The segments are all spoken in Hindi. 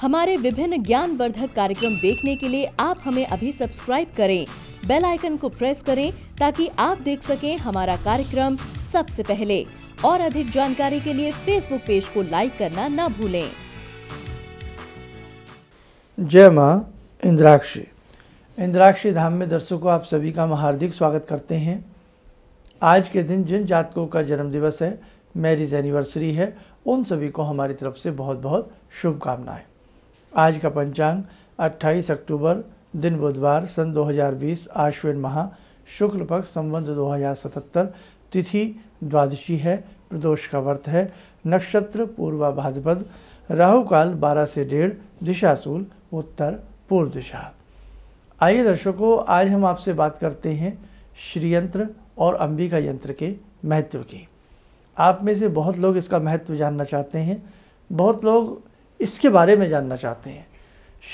हमारे विभिन्न ज्ञान वर्धक कार्यक्रम देखने के लिए आप हमें अभी सब्सक्राइब करें बेल आइकन को प्रेस करें ताकि आप देख सकें हमारा कार्यक्रम सबसे पहले और अधिक जानकारी के लिए फेसबुक पेज को लाइक करना न भूलें जय माँ इंद्राक्षी इंद्राक्षी धाम में दर्शकों आप सभी का हार्दिक स्वागत करते हैं आज के दिन जिन जातकों का जन्मदिवस है मैरिज एनिवर्सरी है उन सभी को हमारी तरफ से बहुत बहुत शुभकामनाएं आज का पंचांग 28 अक्टूबर दिन बुधवार सन 2020 आश्विन माह शुक्ल पक्ष संबंध 2077 तिथि द्वादशी है प्रदोष का व्रत है नक्षत्र पूर्वा भाद्रपद राहु काल बारह से डेढ़ दिशाशूल उत्तर पूर्व दिशा आइए दर्शकों आज हम आपसे बात करते हैं श्रीयंत्र और अंबिका यंत्र के महत्व की आप में से बहुत लोग इसका महत्व जानना चाहते हैं बहुत लोग इसके बारे में जानना चाहते हैं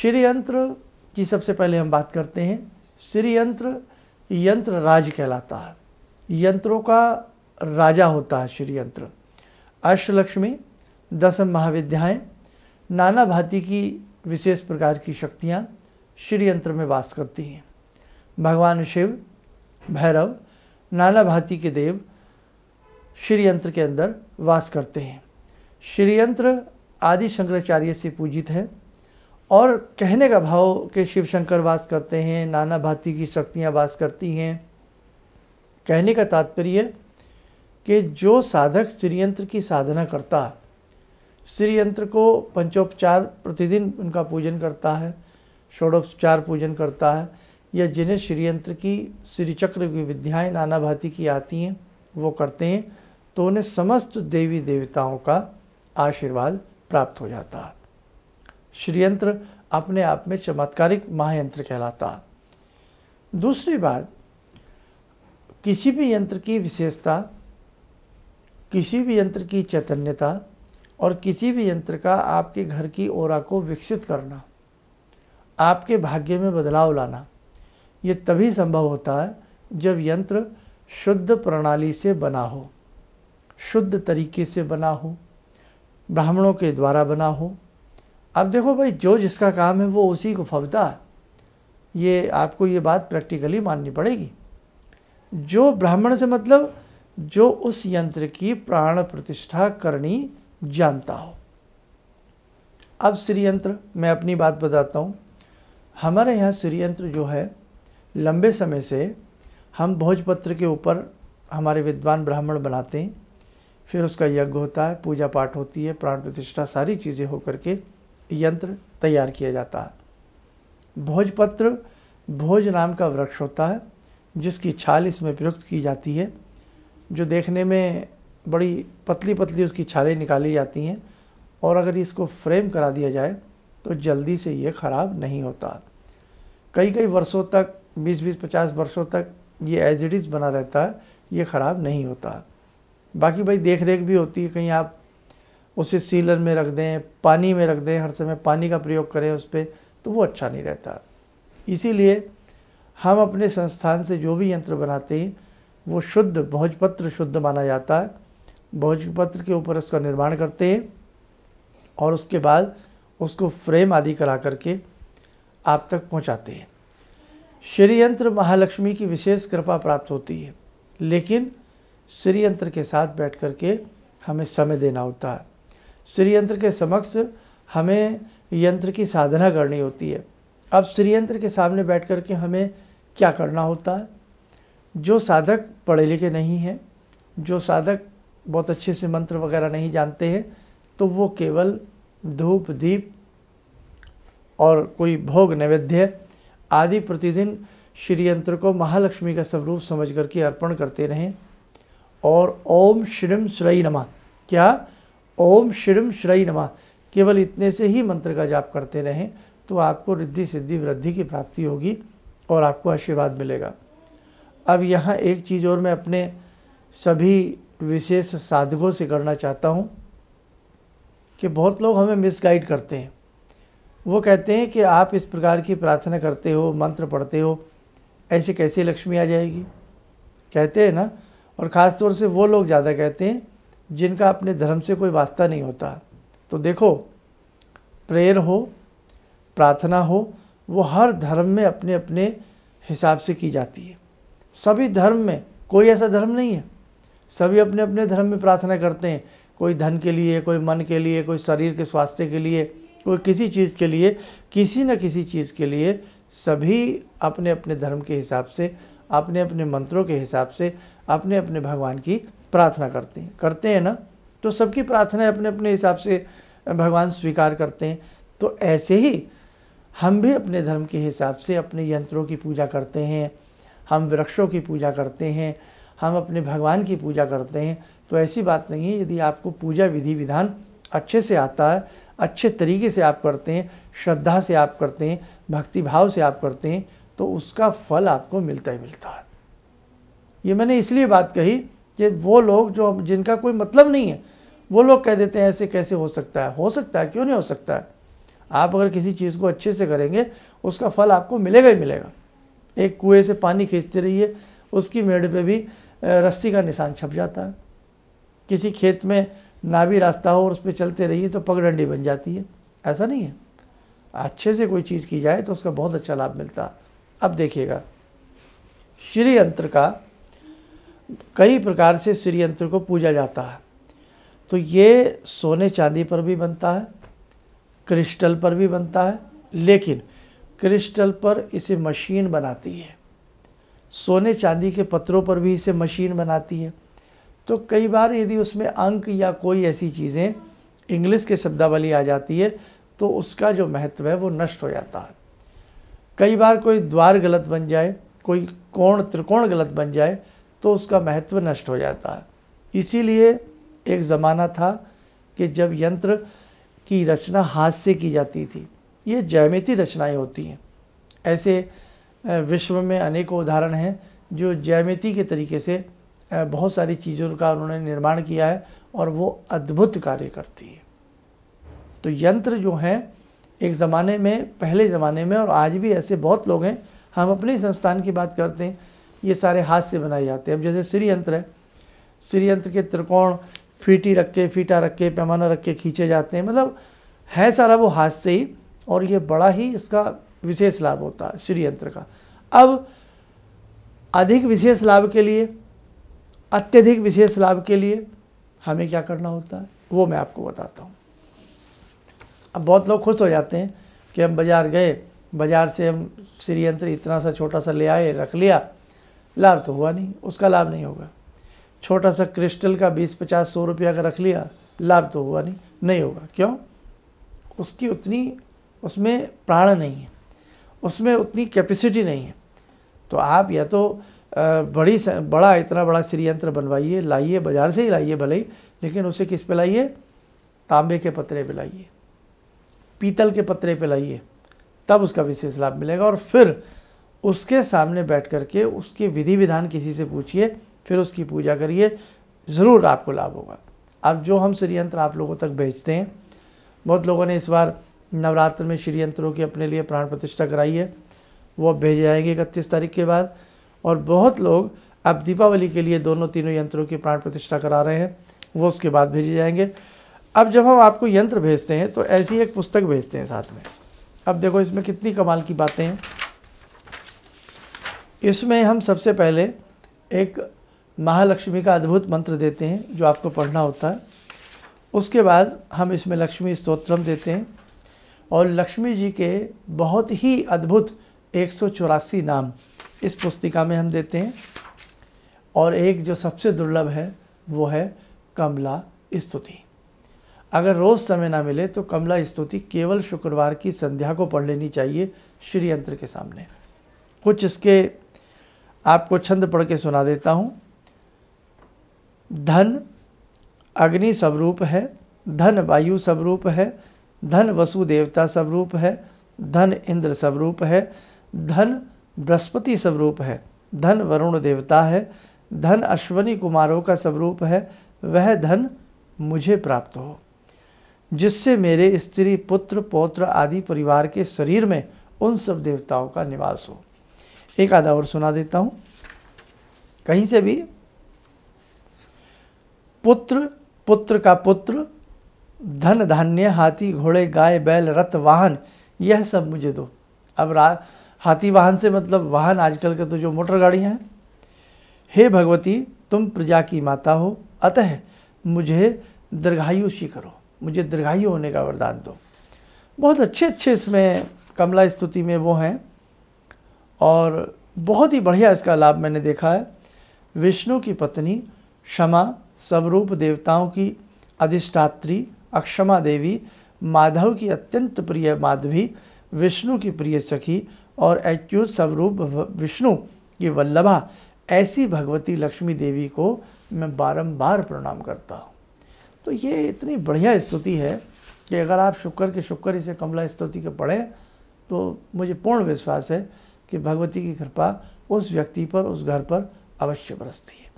श्री यंत्र की सबसे पहले हम बात करते हैं श्री यंत्र यंत्र राज कहलाता है यंत्रों का राजा होता है श्री यंत्र अष्टलक्ष्मी दसम महाविद्याएँ नाना भांति की विशेष प्रकार की शक्तियाँ श्री यंत्र में वास करती हैं भगवान शिव भैरव नाना भाती के देव श्रीयंत्र के अंदर वास करते हैं श्रीयंत्र आदि शंकराचार्य से पूजित है और कहने का भाव के शिव शंकर वास करते हैं नाना भाती की शक्तियाँ वास करती हैं कहने का तात्पर्य कि जो साधक श्रीयंत्र की साधना करता है श्रीयंत्र को पंचोपचार प्रतिदिन उनका पूजन करता है षोडोपचार पूजन करता है या जिन्हें श्रीयंत्र की श्रीचक्र की विद्याएँ नाना भांति की आती हैं वो करते हैं तो उन्हें समस्त देवी देवताओं का आशीर्वाद प्राप्त हो जाता है श्रीयंत्र अपने आप में चमत्कारिक महायंत्र कहलाता दूसरी बात किसी भी यंत्र की विशेषता किसी भी यंत्र की चैतन्यता और किसी भी यंत्र का आपके घर की ओरा को विकसित करना आपके भाग्य में बदलाव लाना ये तभी संभव होता है जब यंत्र शुद्ध प्रणाली से बना हो शुद्ध तरीके से बना हो ब्राह्मणों के द्वारा बना हो अब देखो भाई जो जिसका काम है वो उसी को फवता है ये आपको ये बात प्रैक्टिकली माननी पड़ेगी जो ब्राह्मण से मतलब जो उस यंत्र की प्राण प्रतिष्ठा करनी जानता हो अब श्री यंत्र मैं अपनी बात बताता हूँ हमारे यहाँ श्री यंत्र जो है लंबे समय से हम भोजपत्र के ऊपर हमारे विद्वान ब्राह्मण बनाते हैं फिर उसका यज्ञ होता है पूजा पाठ होती है प्राण प्रतिष्ठा सारी चीज़ें होकर के यंत्र तैयार किया जाता है भोजपत्र भोज नाम का वृक्ष होता है जिसकी छाल इसमें प्रयुक्त की जाती है जो देखने में बड़ी पतली पतली उसकी छालें निकाली जाती हैं और अगर इसको फ्रेम करा दिया जाए तो जल्दी से ये ख़राब नहीं होता कई कई वर्षों तक बीस बीस पचास वर्षों तक ये एज इट इज़ बना रहता है ये ख़राब नहीं होता बाकी भाई देख रेख भी होती है कहीं आप उसे सीलर में रख दें पानी में रख दें हर समय पानी का प्रयोग करें उस पर तो वो अच्छा नहीं रहता इसीलिए हम अपने संस्थान से जो भी यंत्र बनाते हैं वो शुद्ध भोजपत्र शुद्ध माना जाता है भोजपत्र के ऊपर उसका निर्माण करते हैं और उसके बाद उसको फ्रेम आदि करा करके आप तक पहुंचाते हैं श्रीयंत्र महालक्ष्मी की विशेष कृपा प्राप्त होती है लेकिन श्रीयंत्र के साथ बैठ कर के हमें समय देना होता है श्रीयंत्र के समक्ष हमें यंत्र की साधना करनी होती है अब श्रीयंत्र के सामने बैठ कर के हमें क्या करना होता है जो साधक पढ़े लिखे नहीं हैं जो साधक बहुत अच्छे से मंत्र वगैरह नहीं जानते हैं तो वो केवल धूप दीप और कोई भोग नैवेद्य आदि प्रतिदिन श्री यंत्र को महालक्ष्मी का स्वरूप समझ करके अर्पण करते रहें और ओम श्रीम श्रई नमा क्या ओम श्रीम श्रई नमा केवल इतने से ही मंत्र का जाप करते रहें तो आपको रिद्धि सिद्धि वृद्धि की प्राप्ति होगी और आपको आशीर्वाद मिलेगा अब यहाँ एक चीज़ और मैं अपने सभी विशेष साधकों से करना चाहता हूँ कि बहुत लोग हमें मिसगाइड करते हैं वो कहते हैं कि आप इस प्रकार की प्रार्थना करते हो मंत्र पढ़ते हो ऐसे कैसे लक्ष्मी आ जाएगी कहते हैं ना और ख़ास तौर से वो लोग ज़्यादा कहते हैं जिनका अपने धर्म से कोई वास्ता नहीं होता तो देखो प्रेयर हो प्रार्थना हो वो हर धर्म में अपने अपने हिसाब से की जाती है सभी धर्म में कोई ऐसा धर्म नहीं है सभी अपने अपने धर्म में प्रार्थना करते हैं कोई धन के लिए कोई मन के लिए कोई शरीर के स्वास्थ्य के लिए वो किसी चीज़ के लिए किसी न किसी चीज़ के लिए सभी अपने अपने धर्म के हिसाब से अपने अपने मंत्रों के हिसाब से अपने अपने भगवान की प्रार्थना करते हैं करते हैं ना तो सबकी प्रार्थना अपने अपने हिसाब से भगवान स्वीकार करते हैं तो ऐसे ही हम भी अपने धर्म के हिसाब से अपने यंत्रों की पूजा करते हैं हम वृक्षों की पूजा करते हैं हम अपने भगवान की पूजा करते हैं तो ऐसी बात नहीं है यदि आपको पूजा विधि विधान अच्छे से आता है अच्छे तरीके से आप करते हैं श्रद्धा से आप करते हैं भक्ति भाव से आप करते हैं तो उसका फल आपको मिलता ही मिलता है ये मैंने इसलिए बात कही कि वो लोग जो जिनका कोई मतलब नहीं है वो लोग कह देते हैं ऐसे कैसे हो सकता है हो सकता है क्यों नहीं हो सकता है आप अगर किसी चीज़ को अच्छे से करेंगे उसका फल आपको मिलेगा ही मिलेगा एक कुएं से पानी खींचते रहिए उसकी मेड़ पे भी रस्सी का निशान छप जाता है किसी खेत में ना भी रास्ता हो और उस पर चलते रहिए तो पगडंडी बन जाती है ऐसा नहीं है अच्छे से कोई चीज़ की जाए तो उसका बहुत अच्छा लाभ मिलता अब देखिएगा श्री यंत्र का कई प्रकार से श्री यंत्र को पूजा जाता है तो ये सोने चांदी पर भी बनता है क्रिस्टल पर भी बनता है लेकिन क्रिस्टल पर इसे मशीन बनाती है सोने चांदी के पत्रों पर भी इसे मशीन बनाती है तो कई बार यदि उसमें अंक या कोई ऐसी चीज़ें इंग्लिश के शब्दावली आ जाती है तो उसका जो महत्व है वो नष्ट हो जाता है कई बार कोई द्वार गलत बन जाए कोई कोण त्रिकोण गलत बन जाए तो उसका महत्व नष्ट हो जाता है इसीलिए एक ज़माना था कि जब यंत्र की रचना हाथ से की जाती थी ये जैमिति रचनाएं होती हैं ऐसे विश्व में अनेकों उदाहरण हैं जो जैमिति के तरीके से बहुत सारी चीज़ों का उन्होंने निर्माण किया है और वो अद्भुत कार्य करती है तो यंत्र जो हैं एक ज़माने में पहले ज़माने में और आज भी ऐसे बहुत लोग हैं हम अपने संस्थान की बात करते हैं ये सारे हाथ से बनाए जाते हैं अब जैसे श्री यंत्र है श्री यंत्र के त्रिकोण फीटी रख के फीटा रख के पैमाना रख के खींचे जाते हैं मतलब है सारा वो हाथ से ही और ये बड़ा ही इसका विशेष लाभ होता है श्री यंत्र का अब अधिक विशेष लाभ के लिए अत्यधिक विशेष लाभ के लिए हमें क्या करना होता है वो मैं आपको बताता हूँ अब बहुत लोग खुश हो जाते हैं कि हम बाज़ार गए बाज़ार से हम श्री यंत्र इतना सा छोटा सा ले आए रख लिया लाभ तो हुआ नहीं उसका लाभ नहीं होगा छोटा सा क्रिस्टल का बीस पचास सौ रुपया का रख लिया लाभ तो हुआ नहीं नहीं होगा क्यों उसकी उतनी उसमें प्राण नहीं है उसमें उतनी कैपेसिटी नहीं है तो आप या तो बड़ी बड़ा इतना बड़ा श्रीयंत्र बनवाइए लाइए बाज़ार से ही लाइए भले ही लेकिन उसे किस पे लाइए तांबे के पत्रे पे लाइए पीतल के पत्रे पे लाइए तब उसका विशेष लाभ मिलेगा और फिर उसके सामने बैठ कर के उसके विधि विधान किसी से पूछिए फिर उसकी पूजा करिए ज़रूर आपको लाभ होगा अब जो हम श्रीयंत्र आप लोगों तक भेजते हैं बहुत लोगों ने इस बार नवरात्र में श्रीयंत्रों की अपने लिए प्राण प्रतिष्ठा कराई है वो अब भेजे जाएंगे इकतीस तारीख के बाद और बहुत लोग अब दीपावली के लिए दोनों तीनों यंत्रों की प्राण प्रतिष्ठा करा रहे हैं वो उसके बाद भेजे जाएंगे अब जब हम आपको यंत्र भेजते हैं तो ऐसी एक पुस्तक भेजते हैं साथ में अब देखो इसमें कितनी कमाल की बातें हैं इसमें हम सबसे पहले एक महालक्ष्मी का अद्भुत मंत्र देते हैं जो आपको पढ़ना होता है उसके बाद हम इसमें लक्ष्मी स्तोत्रम देते हैं और लक्ष्मी जी के बहुत ही अद्भुत एक नाम इस पुस्तिका में हम देते हैं और एक जो सबसे दुर्लभ है वो है कमला स्तुति अगर रोज़ समय ना मिले तो कमला स्तुति केवल शुक्रवार की संध्या को पढ़ लेनी चाहिए श्री यंत्र के सामने कुछ इसके आपको छंद पढ़ के सुना देता हूँ धन अग्नि स्वरूप है धन वायु स्वरूप है धन वसुदेवता स्वरूप है धन इंद्र स्वरूप है धन बृहस्पति स्वरूप है धन वरुण देवता है धन अश्वनी कुमारों का स्वरूप है वह धन मुझे प्राप्त हो जिससे मेरे स्त्री पुत्र पौत्र आदि परिवार के शरीर में उन सब देवताओं का निवास हो एक आधा और सुना देता हूँ कहीं से भी पुत्र पुत्र का पुत्र धन धान्य हाथी घोड़े गाय बैल रथ वाहन यह सब मुझे दो अब रा हाथी वाहन से मतलब वाहन आजकल के तो जो मोटर गाड़ी हैं हे भगवती तुम प्रजा की माता हो अतः मुझे दीर्घायुषी करो मुझे दीर्घायु होने का वरदान दो बहुत अच्छे अच्छे इसमें कमला स्तुति में वो हैं और बहुत ही बढ़िया इसका लाभ मैंने देखा है विष्णु की पत्नी क्षमा स्वरूप देवताओं की अधिष्ठात्री अक्षमा देवी माधव की अत्यंत प्रिय माधवी विष्णु की प्रिय सखी और अच्युत स्वरूप विष्णु की वल्लभा ऐसी भगवती लक्ष्मी देवी को मैं बारंबार प्रणाम करता हूँ तो ये इतनी बढ़िया स्तुति है कि अगर आप शुक्र के शुक्र इसे कमला स्तुति के पढ़ें तो मुझे पूर्ण विश्वास है कि भगवती की कृपा उस व्यक्ति पर उस घर पर अवश्य बरसती है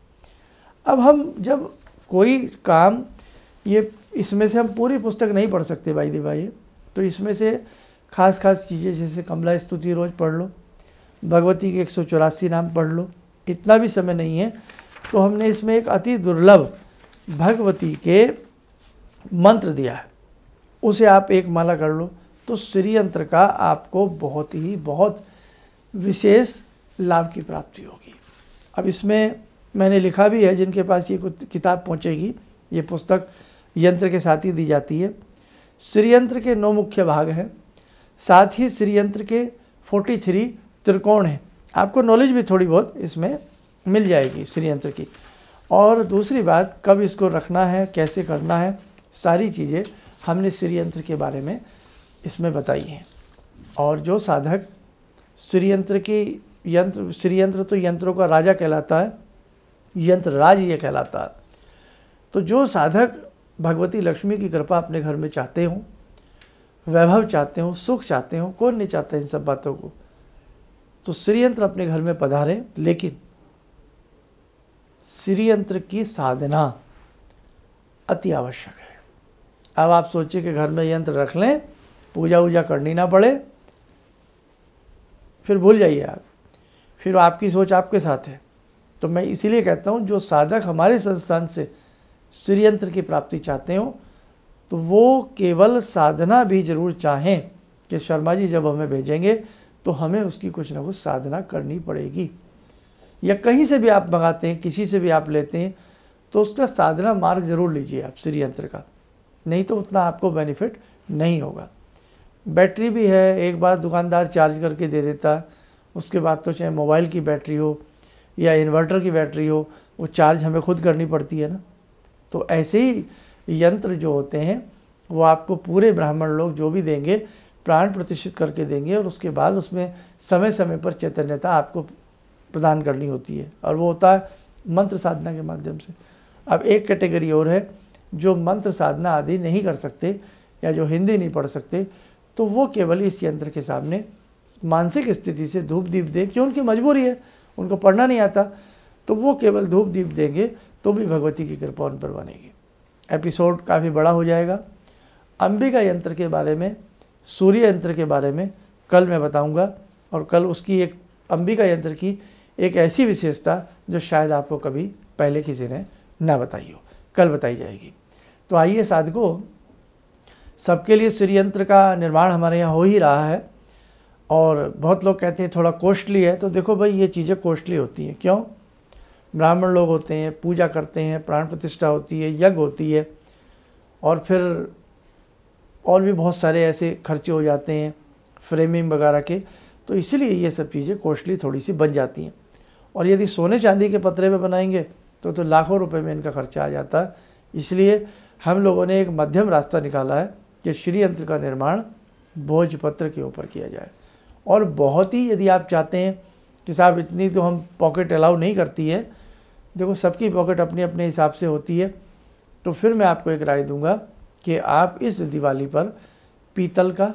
अब हम जब कोई काम ये इसमें से हम पूरी पुस्तक नहीं पढ़ सकते भाई दी भाई तो इसमें से खास खास चीज़ें जैसे कमला स्तुति रोज़ पढ़ लो भगवती के एक नाम पढ़ लो इतना भी समय नहीं है तो हमने इसमें एक अति दुर्लभ भगवती के मंत्र दिया है उसे आप एक माला कर लो तो श्री यंत्र का आपको बहुत ही बहुत विशेष लाभ की प्राप्ति होगी अब इसमें मैंने लिखा भी है जिनके पास ये किताब पहुँचेगी ये पुस्तक यंत्र के साथ ही दी जाती है श्री यंत्र के नौ मुख्य भाग हैं साथ ही श्रीयंत्र के 43 त्रिकोण हैं आपको नॉलेज भी थोड़ी बहुत इसमें मिल जाएगी श्रीयंत्र की और दूसरी बात कब इसको रखना है कैसे करना है सारी चीज़ें हमने श्रीयंत्र के बारे में इसमें बताई हैं और जो साधक श्रीयंत्र की यंत्र श्रीयंत्र तो यंत्रों का राजा कहलाता है यंत्र राज ये कहलाता है तो जो साधक भगवती लक्ष्मी की कृपा अपने घर में चाहते हों वैभव चाहते हो सुख चाहते हो कौन नहीं चाहता इन सब बातों को तो श्रीयंत्र अपने घर में पधारे लेकिन श्रीयंत्र की साधना अति आवश्यक है अब आप सोचिए कि घर में यंत्र रख लें पूजा वूजा करनी ना पड़े फिर भूल जाइए आप फिर आपकी सोच आपके साथ है तो मैं इसीलिए कहता हूँ जो साधक हमारे संस्थान से श्रीयंत्र की प्राप्ति चाहते हों तो वो केवल साधना भी जरूर चाहें कि शर्मा जी जब हमें भेजेंगे तो हमें उसकी कुछ ना कुछ साधना करनी पड़ेगी या कहीं से भी आप मंगाते हैं किसी से भी आप लेते हैं तो उसका साधना मार्ग जरूर लीजिए आप श्री यंत्र का नहीं तो उतना आपको बेनिफिट नहीं होगा बैटरी भी है एक बार दुकानदार चार्ज करके दे देता है उसके बाद तो चाहे मोबाइल की बैटरी हो या इन्वर्टर की बैटरी हो वो चार्ज हमें खुद करनी पड़ती है ना तो ऐसे ही यंत्र जो होते हैं वो आपको पूरे ब्राह्मण लोग जो भी देंगे प्राण प्रतिष्ठित करके देंगे और उसके बाद उसमें समय समय पर चैतन्यता आपको प्रदान करनी होती है और वो होता है मंत्र साधना के माध्यम से अब एक कैटेगरी और है जो मंत्र साधना आदि नहीं कर सकते या जो हिंदी नहीं पढ़ सकते तो वो केवल इस यंत्र के सामने मानसिक स्थिति से धूप दीप दें क्यों उनकी मजबूरी है उनको पढ़ना नहीं आता तो वो केवल धूप दीप देंगे तो भी भगवती की कृपा उन पर बनेगी एपिसोड काफ़ी बड़ा हो जाएगा अंबिका यंत्र के बारे में सूर्य यंत्र के बारे में कल मैं बताऊंगा और कल उसकी एक अंबिका यंत्र की एक ऐसी विशेषता जो शायद आपको कभी पहले किसी ने ना बताई हो कल बताई जाएगी तो आइए साधकों सबके लिए सूर्य यंत्र का निर्माण हमारे यहाँ हो ही रहा है और बहुत लोग कहते हैं थोड़ा कॉस्टली है तो देखो भाई ये चीज़ें कॉस्टली होती हैं क्यों ब्राह्मण लोग होते हैं पूजा करते हैं प्राण प्रतिष्ठा होती है यज्ञ होती है और फिर और भी बहुत सारे ऐसे खर्चे हो जाते हैं फ्रेमिंग वगैरह के तो इसीलिए ये सब चीज़ें कॉस्टली थोड़ी सी बन जाती हैं और यदि सोने चांदी के पत्रे में बनाएंगे तो तो लाखों रुपए में इनका खर्चा आ जाता है इसलिए हम लोगों ने एक मध्यम रास्ता निकाला है कि श्रीयंत्र का निर्माण भोजपत्र के ऊपर किया जाए और बहुत ही यदि आप चाहते हैं कि साहब इतनी तो हम पॉकेट अलाउ नहीं करती है देखो सबकी पॉकेट अपने अपने हिसाब से होती है तो फिर मैं आपको एक राय दूंगा कि आप इस दिवाली पर पीतल का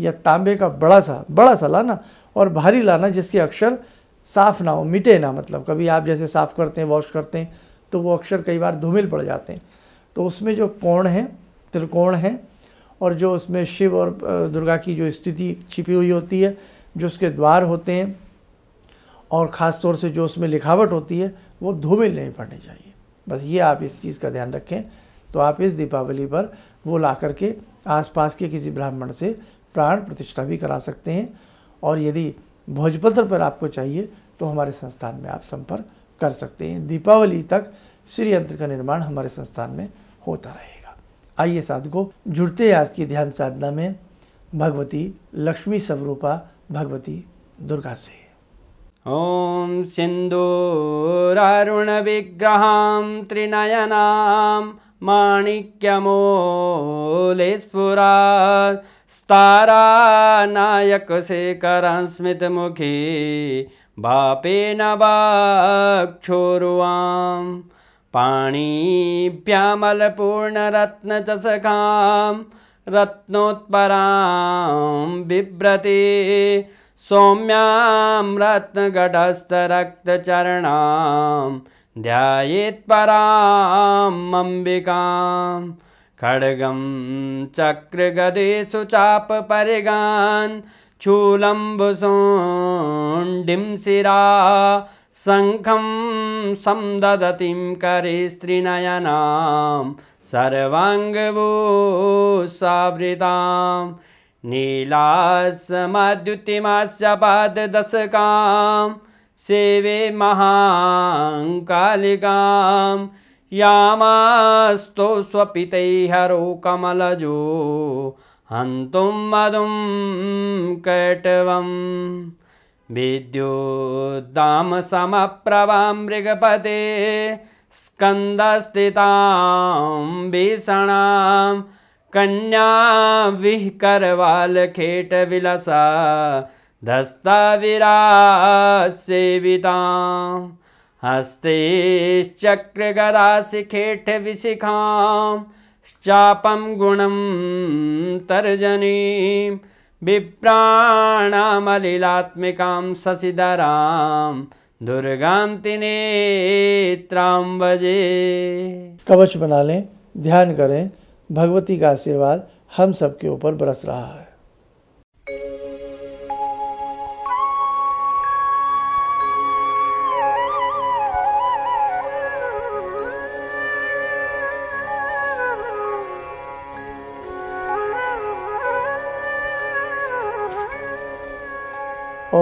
या तांबे का बड़ा सा बड़ा सा लाना और भारी लाना जिसके अक्षर साफ़ ना हो मिटे ना मतलब कभी आप जैसे साफ़ करते हैं वॉश करते हैं तो वो अक्षर कई बार धूमिल पड़ जाते हैं तो उसमें जो कोण है त्रिकोण है और जो उसमें शिव और दुर्गा की जो स्थिति छिपी हुई होती है जो उसके द्वार होते हैं और ख़ास तौर से जो उसमें लिखावट होती है वो धूमिल नहीं पड़नी चाहिए बस ये आप इस चीज़ का ध्यान रखें तो आप इस दीपावली पर वो ला करके आसपास के किसी ब्राह्मण से प्राण प्रतिष्ठा भी करा सकते हैं और यदि भोजपत्र पर आपको चाहिए तो हमारे संस्थान में आप संपर्क कर सकते हैं दीपावली तक श्री यंत्र का निर्माण हमारे संस्थान में होता रहेगा आइए साधकों जुड़ते हैं आज की ध्यान साधना में भगवती लक्ष्मी स्वरूपा भगवती दुर्गा से ॐ सिन्दूरारुणविग्रहां त्रिनयनां माणिक्यमूलेस्फुरास्तारानायकशेखरस्मितमुखी वापेन वाक्षोरुवां पाणिभ्यामलपूर्णरत्नचषकां रत्नोत्परां बिव्रते सौम्यां रत्नगढस्थरक्तचरणां पराम् अम्बिकां खड्गं चक्रगदेषु चापपरिगान् चूलम्बुसोण्डिं शिरा शङ्खं संददतिं करे करेस्त्रिनयनां सर्वाङ्गभूसावृताम् नीलासमद्युतिमाशपदशकां सेवे महाङ्कालिकां यामास्तु स्वपितैहरो कमलजो हन्तुं मधुं कटवं मृगपते स्कन्दस्थितां भीषणा कन्या विह वाल खेट विलसा धस्ता विरा सेविता हस्ते चक्र गदा सिखेठ चापम गुणम तर्जनी विप्राणमलिलात्मिका शशिधरा दुर्गा तिनेत्रां कवच बना लें ध्यान करें भगवती का आशीर्वाद हम सबके ऊपर बरस रहा है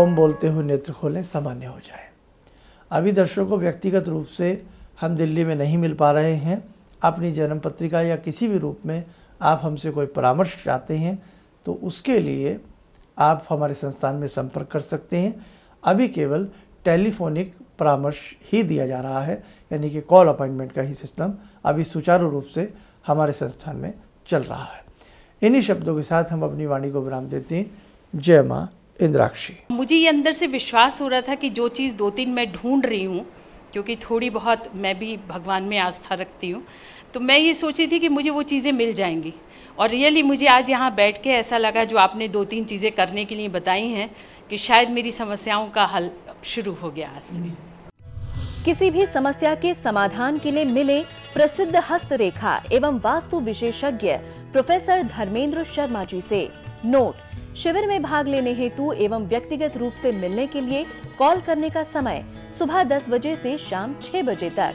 ओम बोलते हुए नेत्र खोले सामान्य हो जाए अभी दर्शकों को व्यक्तिगत रूप से हम दिल्ली में नहीं मिल पा रहे हैं अपनी जन्म पत्रिका या किसी भी रूप में आप हमसे कोई परामर्श चाहते हैं तो उसके लिए आप हमारे संस्थान में संपर्क कर सकते हैं अभी केवल टेलीफोनिक परामर्श ही दिया जा रहा है यानी कि कॉल अपॉइंटमेंट का ही सिस्टम अभी सुचारू रूप से हमारे संस्थान में चल रहा है इन्हीं शब्दों के साथ हम अपनी वाणी को विराम देते हैं जय माँ इंद्राक्षी मुझे ये अंदर से विश्वास हो रहा था कि जो चीज़ दो तीन मैं ढूंढ रही हूँ क्योंकि थोड़ी बहुत मैं भी भगवान में आस्था रखती हूँ तो मैं ये सोची थी कि मुझे वो चीज़ें मिल जाएंगी और रियली मुझे आज यहाँ बैठ के ऐसा लगा जो आपने दो तीन चीज़ें करने के लिए बताई हैं कि शायद मेरी समस्याओं का हल शुरू हो गया आज से किसी भी समस्या के समाधान के लिए मिले प्रसिद्ध हस्तरेखा एवं वास्तु विशेषज्ञ प्रोफेसर धर्मेंद्र शर्मा जी से नोट शिविर में भाग लेने हेतु एवं व्यक्तिगत रूप से मिलने के लिए कॉल करने का समय सुबह 10 बजे से शाम 6 बजे तक